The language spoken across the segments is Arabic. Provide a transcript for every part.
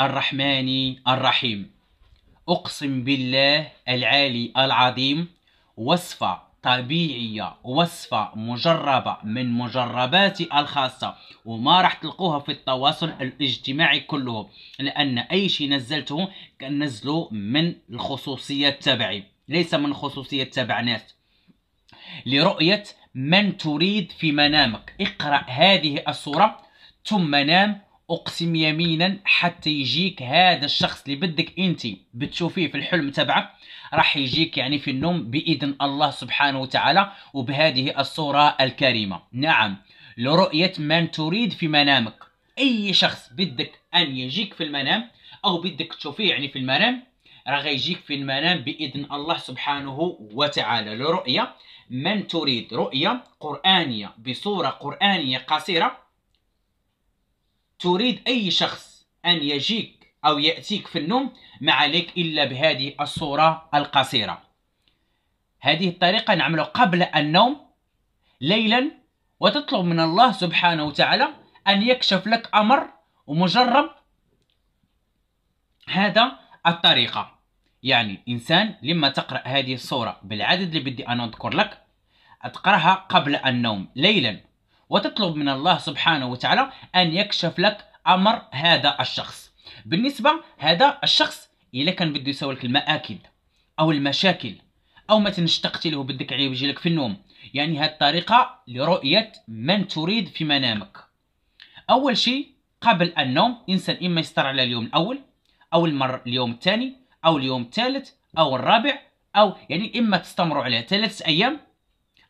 الرحمن الرحيم أقسم بالله العالي العظيم وصفة طبيعية وصفة مجربة من مجرباتي الخاصة وما راح تلقوها في التواصل الاجتماعي كله لأن أي شيء نزلته نزله من الخصوصية تبعي ليس من خصوصية تبع ناس لرؤية من تريد في منامك اقرأ هذه الصورة ثم نام اقسم يمينا حتى يجيك هذا الشخص اللي بدك انت بتشوفيه في الحلم تبعك راح يجيك يعني في النوم باذن الله سبحانه وتعالى وبهذه الصوره الكريمه نعم لرؤيه من تريد في منامك اي شخص بدك ان يجيك في المنام او بدك تشوفيه يعني في المنام راه يجيك في المنام باذن الله سبحانه وتعالى لرؤيه من تريد رؤيه قرانيه بصوره قرانيه قصيره تريد أي شخص أن يجيك أو يأتيك في النوم ما عليك إلا بهذه الصورة القصيرة هذه الطريقة نعمله قبل النوم ليلا وتطلب من الله سبحانه وتعالى أن يكشف لك أمر ومجرب هذا الطريقة يعني إنسان لما تقرأ هذه الصورة بالعدد اللي بدي أنا أذكر لك أتقرأها قبل النوم ليلا وتطلب من الله سبحانه وتعالى أن يكشف لك أمر هذا الشخص بالنسبة هذا الشخص إلا كان بده يسوي لك المآكل أو المشاكل أو مثلا اشتقت له بدك عليه يعني يجي لك في النوم يعني هذه الطريقة لرؤية من تريد في منامك أول شيء قبل النوم إنسان إما يستر على اليوم الأول أو المر اليوم الثاني أو اليوم الثالث أو الرابع أو يعني إما تستمروا على ثلاثة أيام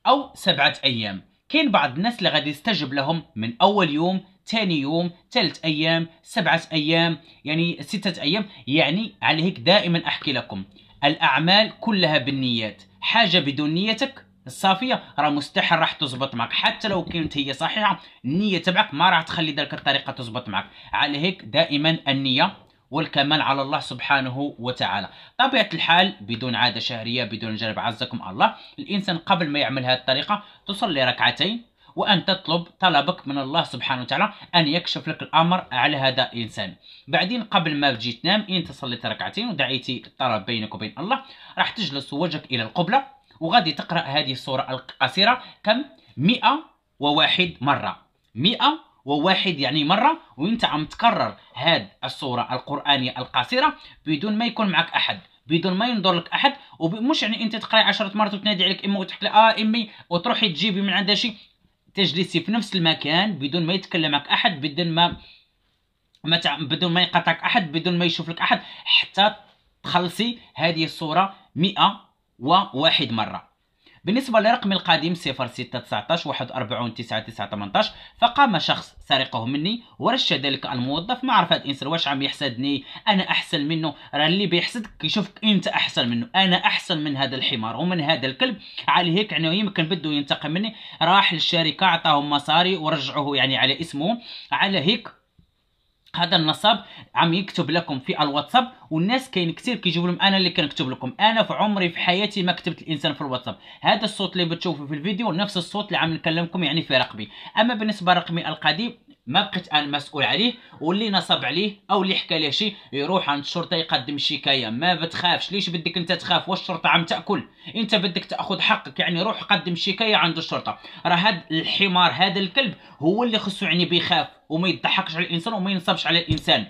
أو سبعة أيام كاين بعض الناس اللي غادي يستجب لهم من اول يوم ثاني يوم ثالث ايام سبعه ايام يعني سته ايام يعني على هيك دائما احكي لكم الاعمال كلها بالنيات حاجه بدون نيتك الصافيه راه مستحيل راح تزبط معك حتى لو كانت هي صحيحه النيه تبعك ما راح تخلي ذلك الطريقه تزبط معك على هيك دائما النيه والكمال على الله سبحانه وتعالى طبيعة الحال بدون عادة شهرية بدون جلب عزكم الله الإنسان قبل ما يعمل هذه الطريقة تصلي ركعتين وأن تطلب طلبك من الله سبحانه وتعالى أن يكشف لك الأمر على هذا الإنسان بعدين قبل ما تجي تنام إن صليت ركعتين ودعيتي الطلب بينك وبين الله راح تجلس وجهك إلى القبلة وغادي تقرأ هذه السورة القصيرة كم؟ 101 مرة 100 وواحد يعني مرة وانت عم تكرر هاد الصورة القرآنية القصيرة بدون ما يكون معك أحد بدون ما ينظر لك احد ومش يعني انت تقرأي عشرة مرات وتنادي عليك امه وتحكي اه امي وتروحي تجيبي من عندها شي تجلسي في نفس المكان بدون ما يتكلم معك احد بدون ما ما تع... بدون ما يقاطعك احد بدون ما يشوف لك احد حتى تخلصي هذه الصوره وواحد مره بالنسبة لرقم القديم 0619 41 فقام شخص سرقه مني ورش ذلك الموظف ما عرف هذا الانسان واش عم يحسدني انا احسن منه راه اللي بيحسدك كيشوفك انت احسن منه انا احسن من هذا الحمار ومن هذا الكلب على هيك يعني يمكن بده ينتقم مني راح للشركه عطاهم مصاري ورجعوه يعني على اسمه على هيك هذا النصاب عم يكتب لكم في الواتساب والناس كاين كثير كيجيبوا لهم انا اللي كنكتب لكم انا في عمري في حياتي ما كتبت الانسان في الواتساب هذا الصوت اللي بتشوفوا في الفيديو نفس الصوت اللي عم نكلمكم يعني في رقمي اما بالنسبه لرقمي القديم ما بقيت انا مسؤول عليه واللي نصب عليه او اللي حكى ليه شي يروح عند الشرطه يقدم شكايه ما بتخافش ليش بدك انت تخاف واش الشرطه عم تاكل انت بدك تاخذ حقك يعني روح قدم شكايه عند الشرطه راه هذا الحمار هذا الكلب هو اللي خصو يعني بيخاف وما يضحكش على الانسان وما ينصبش على الانسان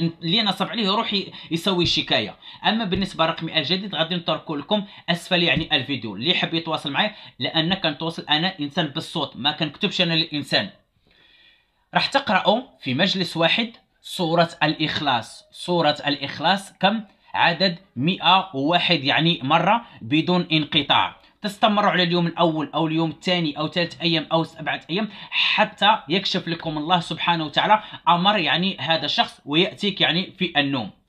اللي نصب عليه يروح يسوي شكايه اما بالنسبه لرقمي الجديد غادي نتركه لكم اسفل يعني الفيديو اللي يحب يتواصل معايا لان كنتواصل انا انسان بالصوت ما كنكتبش انا للانسان راح تقرأوا في مجلس واحد سورة الإخلاص سورة الإخلاص كم عدد 101 يعني مرة بدون انقطاع تستمروا على اليوم الأول أو اليوم الثاني أو ثالث أيام أو سبعة أيام حتى يكشف لكم الله سبحانه وتعالى أمر يعني هذا الشخص ويأتيك يعني في النوم